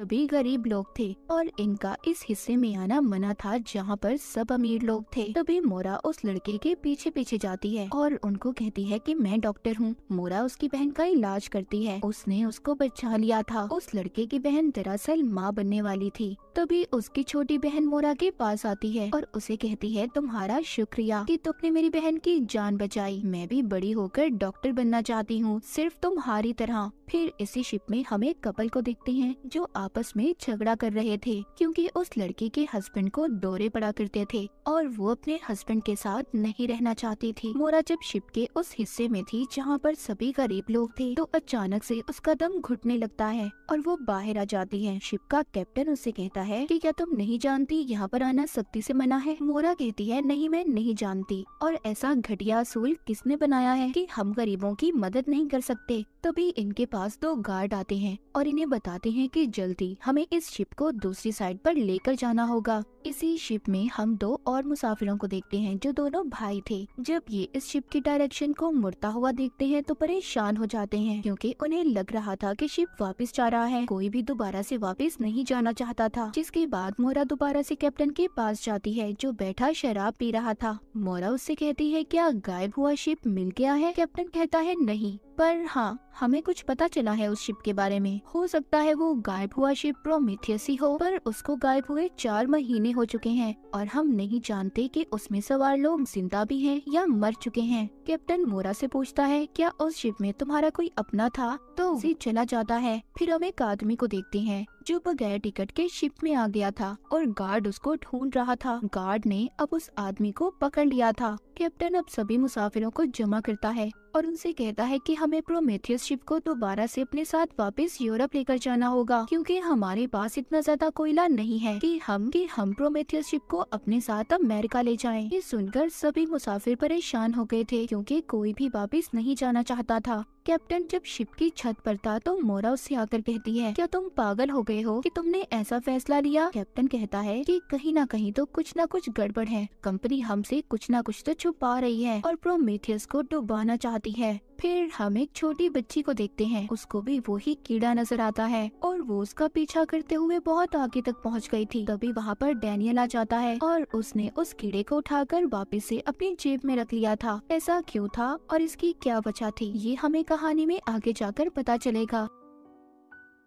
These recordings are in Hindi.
सभी गरीब लोग थे और इनका इस हिस्से में आना मना था जहाँ पर सब अमीर लोग थे तभी मोरा उस लड़के के पीछे पीछे जाती है और उनको कहती है कि मैं डॉक्टर हूँ मोरा उसकी बहन का इलाज करती है उसने उसको बचा लिया था उस लड़के की बहन दरअसल माँ बनने वाली थी तभी उसकी छोटी बहन मोरा के पास आती है और उसे कहती है तुम्हारा शुक्रिया की तुमने मेरी बहन की जान बचाई मैं भी बड़ी होकर डॉक्टर बनना चाहती हूँ सिर्फ तुम्हारी तरह फिर इसी शिप में हम एक कपल को देखते हैं जो आपस में झगड़ा कर रहे थे क्योंकि उस लड़की के हस्बैंड को दौरे पड़ा करते थे और वो अपने हस्बैंड के साथ नहीं रहना चाहती थी मोरा जब शिप के उस हिस्से में थी जहाँ पर सभी गरीब लोग थे तो अचानक से उसका दम घुटने लगता है और वो बाहर आ जाती है शिप का कैप्टन उसे कहता है की क्या तुम नहीं जानती यहाँ पर आना सख्ती ऐसी मना है मोरा कहती है नहीं मैं नहीं जानती और ऐसा घटिया असूल किसने बनाया है की हम गरीबों की मदद नहीं कर सकते तभी इनके पास दो गार्ड आते हैं और इन्हें बताते हैं कि जल्द थी हमें इस शिप को दूसरी साइड पर लेकर जाना होगा इसी शिप में हम दो और मुसाफिरों को देखते हैं जो दोनों भाई थे जब ये इस शिप की डायरेक्शन को मुड़ता हुआ देखते हैं तो परेशान हो जाते हैं क्योंकि उन्हें लग रहा था कि शिप वापस जा रहा है कोई भी दोबारा से वापस नहीं जाना चाहता था जिसके बाद मोरा दोबारा से कैप्टन के पास जाती है जो बैठा शराब पी रहा था मोरा उससे कहती है क्या गायब हुआ शिप मिल गया है कैप्टन कहता है नहीं पर हाँ हमें कुछ पता चला है उस शिप के बारे में हो सकता है वो गायब हुआ शिप प्रोमिथियस ही हो पर उसको गायब हुए चार महीने जख्मी हो चुके हैं और हम नहीं जानते कि उसमें सवार लोग जिंदा भी हैं या मर चुके हैं कैप्टन मोरा से पूछता है क्या उस शिप में तुम्हारा कोई अपना था तो उसे चला जाता है फिर हम एक आदमी को देखते हैं जो बगैर टिकट के शिप में आ गया था और गार्ड उसको ढूंढ रहा था गार्ड ने अब उस आदमी को पकड़ लिया था कैप्टन अब सभी मुसाफिरों को जमा करता है और उनसे कहता है कि हमें प्रोमेथियस शिप को दोबारा से अपने साथ वापस यूरोप लेकर जाना होगा क्योंकि हमारे पास इतना ज्यादा कोयला नहीं है कि हम कि हम प्रोमेथियस शिप को अपने साथ अमेरिका ले जाएं। ये सुनकर सभी मुसाफिर परेशान हो गए थे क्योंकि कोई भी वापस नहीं जाना चाहता था कैप्टन जब शिप की छत पर था तो मोरा उससे आकर कहती है क्या तुम पागल हो गए हो कि तुमने ऐसा फैसला लिया कैप्टन कहता है कि कहीं ना कहीं तो कुछ ना कुछ गड़बड़ है कंपनी हमसे कुछ ना कुछ तो छुपा रही है और प्रोमेथियस को डुबाना चाहती है फिर हम एक छोटी बच्ची को देखते हैं उसको भी वही कीड़ा नजर आता है और वो उसका पीछा करते हुए बहुत आगे तक पहुंच गई थी तभी वहाँ पर डैनियल आ जाता है और उसने उस कीड़े को उठाकर वापस से अपनी जेब में रख लिया था ऐसा क्यों था और इसकी क्या वजह थी ये हमें कहानी में आगे जाकर पता चलेगा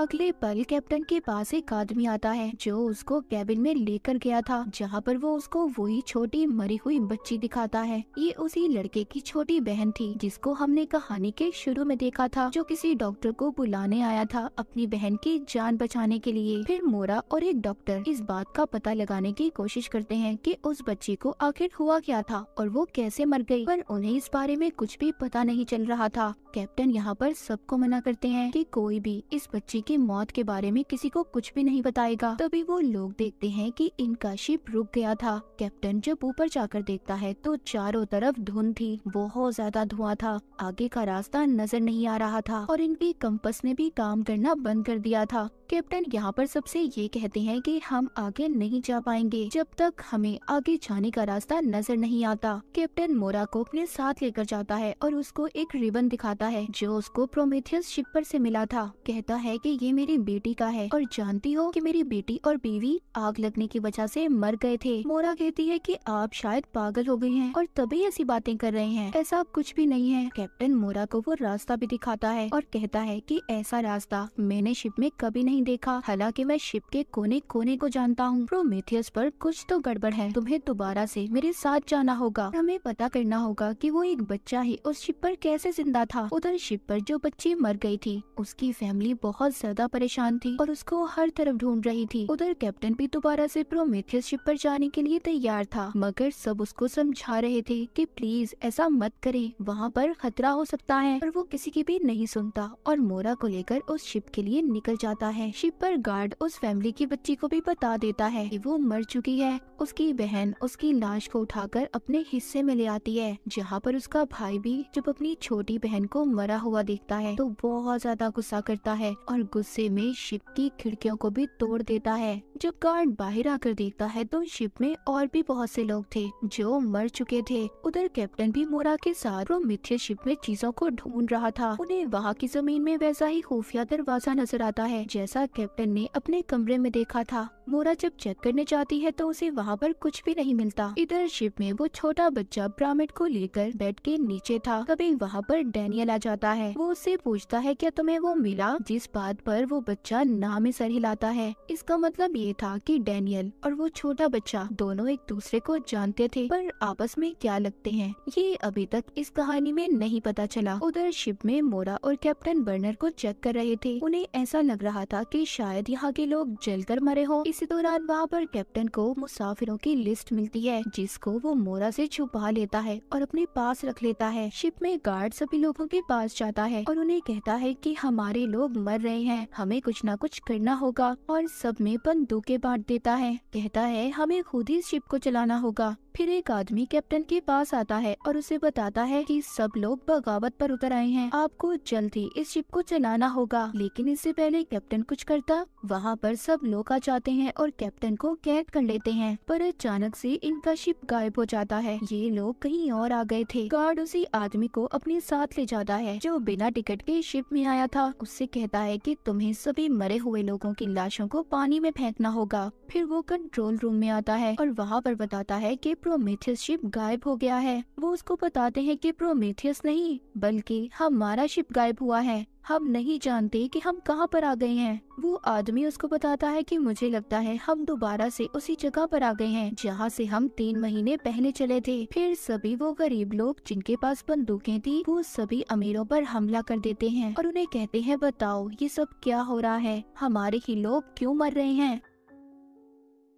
अगले पल कैप्टन के पास एक आदमी आता है जो उसको कैबिन में लेकर गया था जहाँ पर वो उसको वही छोटी मरी हुई बच्ची दिखाता है ये उसी लड़के की छोटी बहन थी जिसको हमने कहानी के शुरू में देखा था जो किसी डॉक्टर को बुलाने आया था अपनी बहन की जान बचाने के लिए फिर मोरा और एक डॉक्टर इस बात का पता लगाने की कोशिश करते हैं कि उस बच्ची को आखिर हुआ क्या था और वो कैसे मर गई पर उन्हें इस बारे में कुछ भी पता नहीं चल रहा था कैप्टन यहाँ पर सबको मना करते हैं कि कोई भी इस बच्ची की मौत के बारे में किसी को कुछ भी नहीं बताएगा तभी वो लोग देखते हैं कि इनका शिप रुक गया था कैप्टन जब ऊपर जाकर देखता है तो चारों तरफ धुंध थी बहुत ज्यादा धुआं था आगे का रास्ता नजर नहीं आ रहा था और इनके कंपस ने भी काम करना बंद कर दिया था कैप्टन यहाँ पर सबसे ये कहते हैं कि हम आगे नहीं जा पाएंगे जब तक हमें आगे जाने का रास्ता नजर नहीं आता कैप्टन मोरा को अपने साथ लेकर जाता है और उसको एक रिबन दिखाता है जो उसको प्रोमेथियस शिप पर से मिला था कहता है कि ये मेरी बेटी का है और जानती हो कि मेरी बेटी और बीवी आग लगने की वजह से मर गए थे मोरा कहती है कि आप शायद पागल हो गए हैं और तभी ऐसी बातें कर रहे हैं ऐसा कुछ भी नहीं है कैप्टन मोरा को वो रास्ता भी दिखाता है और कहता है की ऐसा रास्ता मैंने शिप में कभी नहीं नहीं देखा हालांकि मैं शिप के कोने कोने को जानता हूँ प्रोमेथियस पर कुछ तो गड़बड़ है तुम्हें दोबारा से मेरे साथ जाना होगा हमें पता करना होगा कि वो एक बच्चा ही उस शिप पर कैसे जिंदा था उधर शिप पर जो बच्ची मर गई थी उसकी फैमिली बहुत ज्यादा परेशान थी और उसको हर तरफ ढूंढ रही थी उधर कैप्टन भी दोबारा से प्रोमेथियस शिप पर जाने के लिए तैयार था मगर सब उसको समझा रहे थे कि प्लीज ऐसा मत करे वहाँ पर खतरा हो सकता है और वो किसी की भी नहीं सुनता और मोरा को लेकर उस शिप के लिए निकल जाता है शिप पर गार्ड उस फैमिली की बच्ची को भी बता देता है कि वो मर चुकी है उसकी बहन उसकी लाश को उठाकर अपने हिस्से में ले आती है जहाँ पर उसका भाई भी जब अपनी छोटी बहन को मरा हुआ देखता है तो बहुत ज्यादा गुस्सा करता है और गुस्से में शिप की खिड़कियों को भी तोड़ देता है जब गार्ड बाहर आकर देखता है तो शिप में और भी बहुत से लोग थे जो मर चुके थे उधर कैप्टन भी मोरा के साथ मिथ्य शिप में चीजों को ढूंढ रहा था उन्हें वहाँ की जमीन में वैसा ही खुफिया दरवाजा नजर आता है जैसा कैप्टन ने अपने कमरे में देखा था मोरा जब चेक करने जाती है तो उसे वहाँ पर कुछ भी नहीं मिलता इधर शिप में वो छोटा बच्चा ब्रामिड को लेकर बेड के नीचे था तभी वहाँ पर डेनियल आ जाता है वो उससे पूछता है क्या तुम्हें वो मिला जिस बात पर वो बच्चा नाम सर हिलाता है इसका मतलब ये था कि डैनियल और वो छोटा बच्चा दोनों एक दूसरे को जानते थे पर आपस में क्या लगते हैं ये अभी तक इस कहानी में नहीं पता चला उधर शिप में मोरा और कैप्टन बर्नर को चेक कर रहे थे उन्हें ऐसा लग रहा था कि शायद यहाँ के लोग जलकर मरे हों इस इसी दौरान वहाँ पर कैप्टन को मुसाफिरों की लिस्ट मिलती है जिसको वो मोरा से छुपा लेता है और अपने पास रख लेता है शिप में गार्ड सभी लोगों के पास जाता है और उन्हें कहता है कि हमारे लोग मर रहे हैं हमें कुछ ना कुछ करना होगा और सब में बंदूकें बांट देता है कहता है हमें खुद ही शिप को चलाना होगा फिर एक आदमी कैप्टन के पास आता है और उसे बताता है कि सब लोग बगावत पर उतर आए हैं आपको जल्द ही इस शिप को चलाना होगा लेकिन इससे पहले कैप्टन कुछ करता वहाँ पर सब लोग आ जाते हैं और कैप्टन को कैद कर लेते हैं पर अचानक से इनका शिप गायब हो जाता है ये लोग कहीं और आ गए थे गार्ड उसी आदमी को अपने साथ ले जाता है जो बिना टिकट के शिप में आया था उससे कहता है की तुम्हें सभी मरे हुए लोगों की लाशों को पानी में फेंकना होगा फिर वो कंट्रोल रूम में आता है और वहाँ पर बताता है की प्रोमेथियस शिप गायब हो गया है वो उसको बताते हैं कि प्रोमेथियस नहीं बल्कि हमारा शिप गायब हुआ है हम नहीं जानते कि हम कहाँ पर आ गए हैं वो आदमी उसको बताता है कि मुझे लगता है हम दोबारा से उसी जगह पर आ गए हैं जहाँ से हम तीन महीने पहले चले थे फिर सभी वो गरीब लोग जिनके पास बंदूकें थी वो सभी अमीरों पर हमला कर देते हैं और उन्हें कहते हैं बताओ ये सब क्या हो रहा है हमारे ही लोग क्यों मर रहे हैं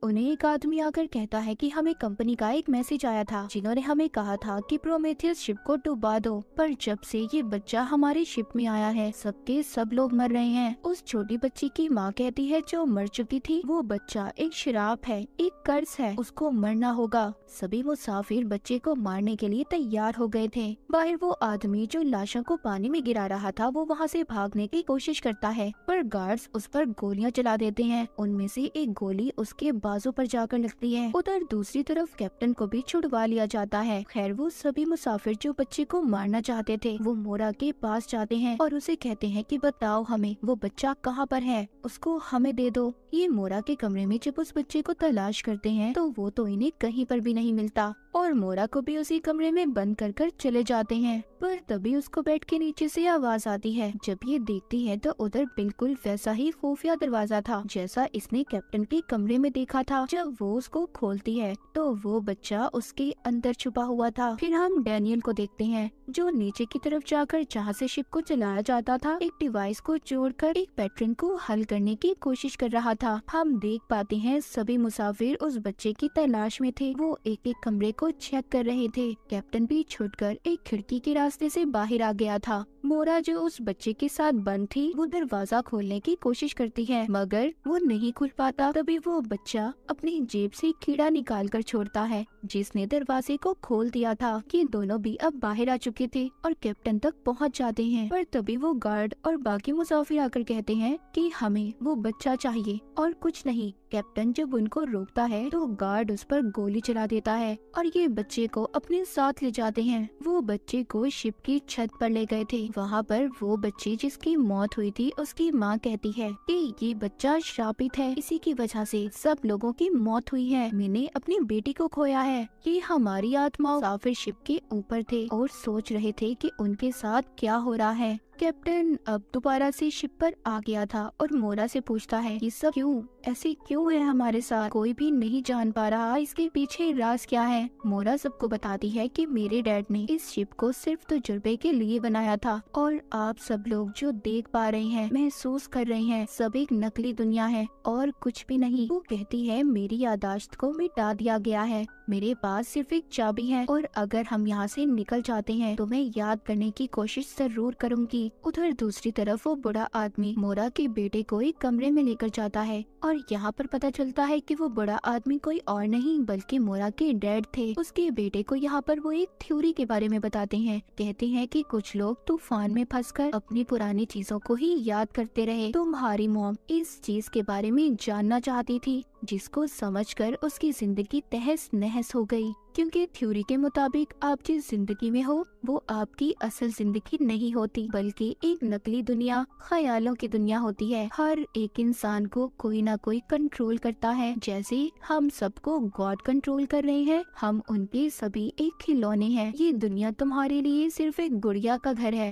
उन्हें एक आदमी आकर कहता है कि हमें कंपनी का एक मैसेज आया था जिन्होंने हमें कहा था कि प्रोमेथियस शिप को डुबा दो पर जब से ये बच्चा हमारे शिप में आया है सबके सब लोग मर रहे हैं उस छोटी बच्ची की माँ कहती है जो मर चुकी थी वो बच्चा एक शराब है एक कर्ज है उसको मरना होगा सभी मुसाफिर बच्चे को मारने के लिए तैयार हो गए थे बाहर वो आदमी जो लाशों को पानी में गिरा रहा था वो वहाँ से भागने की कोशिश करता है पर गार्ड्स उस पर गोलियाँ चला देते हैं उनमें से एक गोली उसके बाद दरवाजों पर जाकर लगती है उधर दूसरी तरफ कैप्टन को भी छुड़वा लिया जाता है खैर वो सभी मुसाफिर जो बच्चे को मारना चाहते थे वो मोरा के पास जाते हैं और उसे कहते हैं कि बताओ हमें वो बच्चा कहाँ पर है उसको हमें दे दो ये मोरा के कमरे में जब उस बच्चे को तलाश करते हैं तो वो तो इन्हें कहीं पर भी नहीं मिलता और मोरा को भी उसी कमरे में बंद कर कर चले जाते हैं पर तभी उसको बेड के नीचे से आवाज आती है जब ये देखती है तो उधर बिल्कुल वैसा ही खुफिया दरवाजा था जैसा इसने कैप्टन के कमरे में देखा था जब वो उसको खोलती है तो वो बच्चा उसके अंदर छुपा हुआ था फिर हम डैनियल को देखते हैं जो नीचे की तरफ जाकर जहाँ से शिप को चलाया जाता था एक डिवाइस को जोड़कर एक पैटर्न को हल करने की कोशिश कर रहा था हम देख पाते हैं सभी मुसाफिर उस बच्चे की तलाश में थे वो एक एक कमरे को चेक कर रहे थे कैप्टन भी छुटकर एक खिड़की के रास्ते से बाहर आ गया था मोरा जो उस बच्चे के साथ बंद थी वो दरवाजा खोलने की कोशिश करती है मगर वो नहीं खुल पाता तभी वो बच्चा अपनी जेब से कीड़ा निकाल कर छोड़ता है जिसने दरवाजे को खोल दिया था कि दोनों भी अब बाहर आ चुके थे और कैप्टन तक पहुंच जाते हैं पर तभी वो गार्ड और बाकी मुसाफिर आकर कहते हैं कि हमें वो बच्चा चाहिए और कुछ नहीं कैप्टन जब उनको रोकता है तो गार्ड उस पर गोली चला देता है और ये बच्चे को अपने साथ ले जाते हैं वो बच्चे को शिप की छत पर ले गए थे वहाँ पर वो बच्ची जिसकी मौत हुई थी उसकी माँ कहती है कि ये बच्चा शापित है इसी की वजह से सब लोगों की मौत हुई है मैंने अपनी बेटी को खोया है ये हमारी आत्मा साफिर शिप के ऊपर थे और सोच रहे थे की उनके साथ क्या हो रहा है कैप्टन अब दोबारा से शिप पर आ गया था और मोरा से पूछता है ये सब क्यों ऐसे क्यों है हमारे साथ कोई भी नहीं जान पा रहा इसके पीछे राज क्या है मोरा सबको बताती है कि मेरे डैड ने इस शिप को सिर्फ तजुर्बे के लिए बनाया था और आप सब लोग जो देख पा रहे हैं महसूस कर रहे हैं सब एक नकली दुनिया है और कुछ भी नहीं वो कहती है मेरी यादाश्त को मिटा दिया गया है मेरे पास सिर्फ एक चाबी है और अगर हम यहाँ से निकल जाते हैं तो मैं याद करने की कोशिश जरूर करूँगी उधर दूसरी तरफ वो बुरा आदमी मोरा के बेटे को एक कमरे में लेकर जाता है और यहाँ पर पता चलता है कि वो बुरा आदमी कोई और नहीं बल्कि मोरा के डैड थे उसके बेटे को यहाँ पर वो एक थ्योरी के बारे में बताते हैं कहते हैं की कुछ लोग तूफान में फंस अपनी पुरानी चीजों को ही याद करते रहे तुम्हारी मोम इस चीज के बारे में जानना चाहती थी जिसको समझकर उसकी जिंदगी तहस नहस हो गई क्योंकि थ्योरी के मुताबिक आप जिस जिंदगी में हो वो आपकी असल जिंदगी नहीं होती बल्कि एक नकली दुनिया ख्यालों की दुनिया होती है हर एक इंसान को कोई ना कोई कंट्रोल करता है जैसे हम सबको गॉड कंट्रोल कर रहे हैं हम उनके सभी एक खिलौने हैं ये दुनिया तुम्हारे लिए सिर्फ एक गुड़िया का घर है